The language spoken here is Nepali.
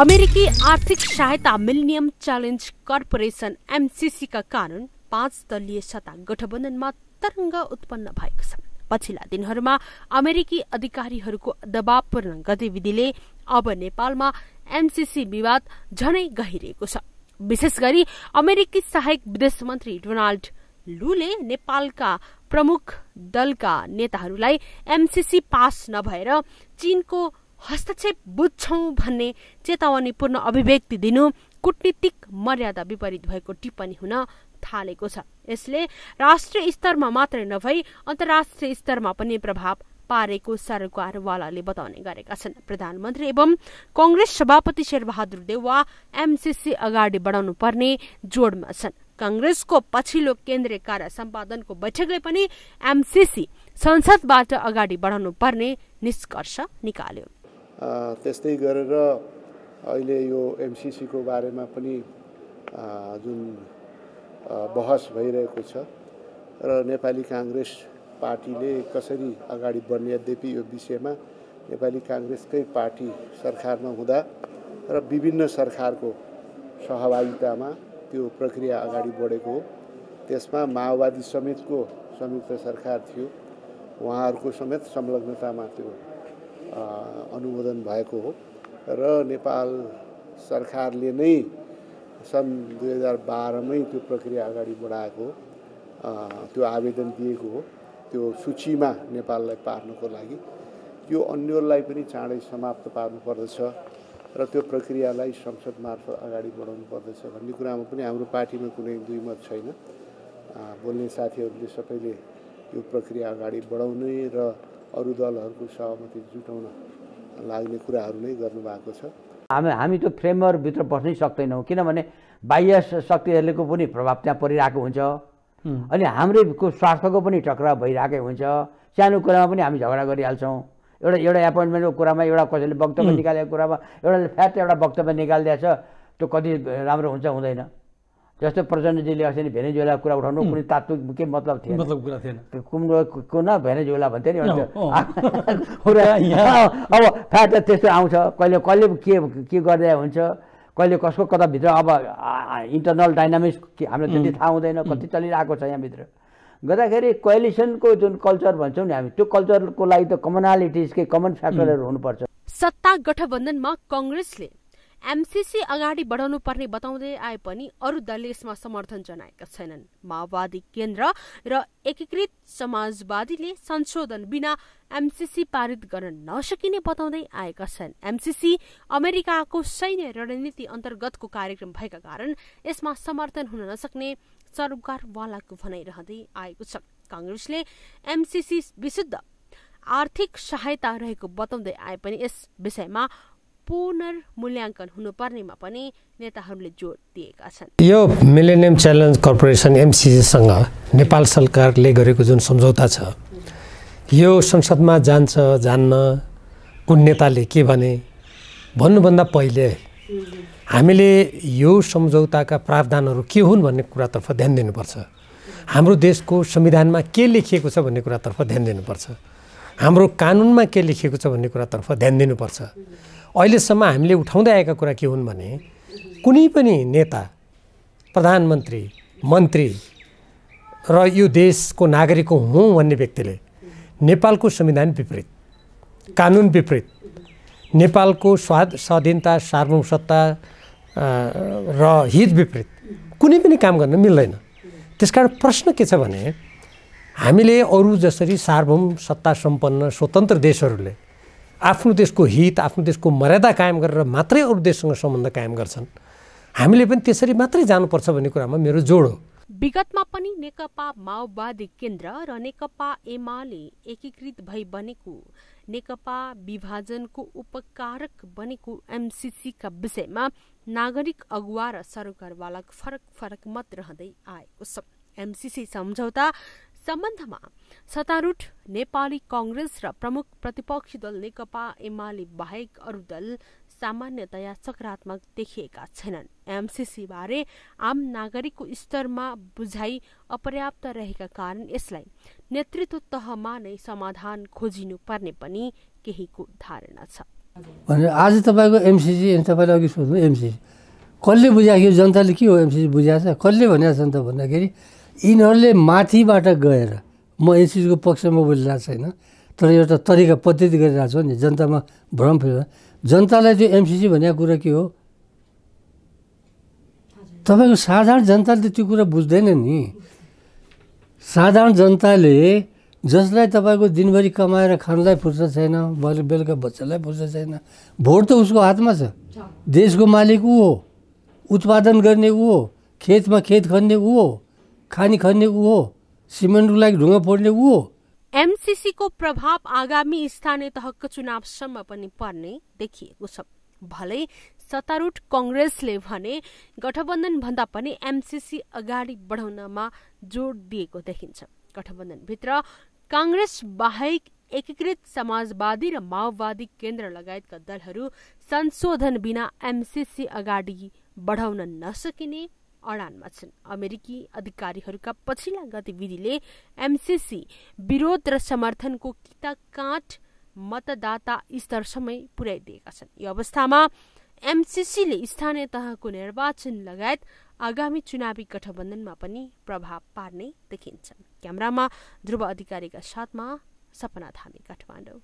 अमेरिकी आर्थिक सहायता मिलनियम च्यालेन्ज कर्पोरेसन एमसिसीका कारण पाँच दलीय सत्ता गठबन्धनमा तरङ्ग उत्पन्न भएको छ पछिल्ला दिनहरूमा अमेरिकी अधिकारीहरूको दबावपूर्ण गतिविधिले अब नेपालमा एमसिसी विवाद झनै गहिरिएको छ विशेष गरी अमेरिकी सहायक विदेश मन्त्री डोनाल्ड लूले नेपालका प्रमुख दलका नेताहरूलाई एमसिसी पास नभएर चीनको हस्तक्षेप बुझ्छौँ भन्ने चेतावनीपूर्ण अभिव्यक्ति दिनु कुटनीतिक मर्यादा विपरीत भएको टिप्पणी हुन थालेको छ यसले राष्ट्रिय स्तरमा मात्रै नभई अन्तर्राष्ट्रिय स्तरमा पनि प्रभाव पारेको सरकारवालाले बताउने गरेका छन् प्रधानमन्त्री एवं कंग्रेस सभापति शेरबहादुर देउवा एमसिसी अगाडि बढाउनु पर्ने जोडमा छन् कंग्रेसको पछिल्लो केन्द्रीय कार्य सम्पादनको बैठकले पनि एमसिसी संसदबाट अगाडि बढाउनु पर्ने निष्कर्ष निकाल्यो त्यस्तै गरेर अहिले यो एमसिसीको बारेमा पनि जुन बहस भइरहेको छ र नेपाली काङ्ग्रेस पार्टीले कसरी अगाडि बढ्ने यद्यपि यो विषयमा नेपाली काङ्ग्रेसकै पार्टी सरकारमा हुँदा र विभिन्न सरकारको सहभागितामा त्यो प्रक्रिया अगाडि बढेको हो त्यसमा माओवादी समेतको संयुक्त सरकार थियो उहाँहरूको समेत संलग्नतामा त्यो अनुमोदन भएको हो र नेपाल सरकारले नै सन् दुई हजार बाह्रमै त्यो प्रक्रिया अगाडि बढाएको त्यो आवेदन दिएको हो त्यो सूचीमा नेपाललाई पार्नुको लागि त्यो अन्यलाई पनि चाँडै समाप्त पार्नुपर्दछ र त्यो प्रक्रियालाई संसद मार्फत अगाडि बढाउनु पर्दछ भन्ने कुरामा पनि हाम्रो पार्टीमा कुनै दुई मत छैन बोल्ने साथीहरूले सबैले यो प्रक्रिया अगाडि बढाउने र अरू दलहरूको सहमति जुटाउन लाग्ने कुराहरू नै गर्नुभएको छ हामी हामी त्यो फ्रेमवर्कभित्र बस्नै सक्दैनौँ किनभने बाह्य शक्तिहरूको पनि प्रभाव त्यहाँ परिरहेको हुन्छ अनि हाम्रैको स्वार्थको पनि टक्राव भइरहेकै हुन्छ सानो कुरामा पनि हामी झगडा गरिहाल्छौँ एउटा एउटा एपोइन्टमेन्टको कुरामा एउटा कसैले वक्तव्य निकालेको कुरामा एउटाले फ्याट एउटा वक्तव्य निकालिदिएछ त्यो कति राम्रो हुन्छ हुँदैन जस्तो प्रचण्डजीले अस्ति नि भेनेजुवेला कुरा उठाउनु कुनै तात्विक के मतलब थिएन मतलब कुरा थिएन कुना भेनेजुएला भन्थ्यो नि अब फ्याट त्यस्तो आउँछ कहिले कहिले के के गर्दै हुन्छ कहिले कसको कताभित्र अब इन्टरनल डाइनामिक्स हामीलाई त्यति थाहा हुँदैन कति चलिरहेको छ यहाँभित्र गर्दाखेरि कोइलिसनको जुन कल्चर भन्छौँ नि हामी त्यो कल्चरको लागि त कमनालिटिजकै कमन फ्याक्टरहरू हुनुपर्छ सत्ता गठबन्धनमा कङ्ग्रेसले एमसिसी अगाडि बढाउनु पर्ने बताउँदै आए पनि अरू दलले यसमा समर्थन जनाएका छैनन् माओवादी केन्द्र र एकीकृत समाजवादीले संशोधन बिना एमसीसी पारित गर्न नसकिने बताउँदै आएका छन् एमसीसी अमेरिकाको सैन्य रणनीति अन्तर्गतको कार्यक्रम भएका कारण यसमा समर्थन हुन नसक्ने सरकारवालाको भनाइरहँदै आएको छ काङ्ग्रेसले एमसिसी विशुद्ध आर्थिक सहायता रहेको बताउँदै आए पनि यस विषयमा पुनर्मूल्याङ्कन हुनुपर्नेमा पनि नेताहरूले जोड दिएका छन् यो मिलेनियम च्यालेन्ज कर्पोरेसन एमसिसीसँग नेपाल सरकारले गरेको जुन सम्झौता छ यो संसदमा जान्छ जान्न कुन नेताले के भने भन्नुभन्दा पहिले हामीले यो सम्झौताका प्रावधानहरू के हुन् भन्ने कुरातर्फ ध्यान दिनुपर्छ हाम्रो देशको संविधानमा के लेखिएको छ भन्ने कुरातर्फ ध्यान दिनुपर्छ हाम्रो कानुनमा के लेखिएको छ भन्ने कुरातर्फ ध्यान दिनुपर्छ अहिलेसम्म हामीले उठाउँदै आएका कुरा के हुन् भने कुनै पनि नेता प्रधानमन्त्री मन्त्री र यो देशको नागरिक हुँ भन्ने व्यक्तिले नेपालको संविधान विपरीत कानुन विपरीत नेपालको स्वाद स्वाधीनता सार्वसत्ता र हित विपरीत कुनै पनि काम गर्न मिल्दैन त्यसकारण प्रश्न के छ भने हामीले अरू जसरी सार्वभौम सत्ता सम्पन्न स्वतन्त्र देशहरूले आफ्नो देशको हित आफ्नो देशको मर्यादा कायम गरेर मात्रै अरू देशसँग सम्बन्ध कायम गर्छन् हामीले पनि त्यसरी मात्रै जानुपर्छ भन्ने कुरामा मेरो जोड हो विगतमा पनि नेकपा माओवादी केन्द्र र नेकपा एमाले एकीकृत भई बनेको नेकपा विभाजनको उपकारक बनेको एमसिसीका विषयमा नागरिक अगुवा र सरकारवालाक फरक फरक मत रहँदै आएको छ एमसिसी सम्झौता सम्बन्धमा सत्तारूढ नेपाली कङ्ग्रेस र प्रमुख प्रतिपक्षी दल नेकपा एमाले बाहेक अरू दल सामान्यतया सकारात्मक देखिएका छैनन् एमसिसीबारे आम नागरिकको स्तरमा बुझाइ अपर्याप्त रहेका कारण यसलाई नेतृत्व तहमा नै समाधान खोजिनुपर्ने पनि केहीको धारणा छ भने आज तपाईँको एमसिसी तपाईँले अघि सोध्नु एमसिसी कसले बुझाएको जनताले के हो एमसिसी बुझाएको छ कसले भनेको छ त भन्दाखेरि यिनीहरूले माथिबाट गएर म एनसिसीको पक्षमा बोलिरहेको छैन तर एउटा तरिका पद्धति गरिरहेको छु नि जनतामा भ्रम फेर जनतालाई त्यो एमसिसी भनेको कुरा के हो तपाईँको साधारण जनताले त्यो कुरा बुझ्दैन नि साधारण जनताले जसलाई तपाईँको दिनभरि कमाएर खानलाई फुर्सद छैन बेलुका बेलुका बच्चालाई फुर्सद छैन भोट त उसको हातमा छ देशको मालिक ऊ हो उत्पादन गर्ने ऊ हो खेतमा खेत खन्ने ऊ हो खानी खन्ने ऊ हो सिमेन्ट लागि ढुङ्गा फोड्ने ऊ हो एमसिसीको प्रभाव आगामी स्थानीय तहको चुनावसम्म पनि पर्ने देखिएको छ भलै सत्तारूढ कङ्ग्रेसले भने गठबन्धन भन्दा पनि एमसिसी अगाडि बढाउनमा जोड दिएको देखिन्छ गठबन्धनभित्र काङ्ग्रेस बाहेक एकीकृत समाजवादी र माओवादी केन्द्र लगायतका दलहरू संशोधन बिना एमसिसी अगाडि बढाउन नसकिने अडानमा छन् अमेरिकी अधिकारीहरूका पछिल्ला गतिविधिले एमसिसी विरोध र समर्थनको किताकाँठ मतदाता स्तरसम्मै पुर्याइदिएका छन् यो अवस्थामा एमसिसीले स्थानीय तहको निर्वाचन लगायत आगामी चुनावी गठबन्धनमा पनि प्रभाव पार्ने देखिन्छ क्यामरामा ध्रुव अधिकारीका साथमा सपना धामी काठमाडौँ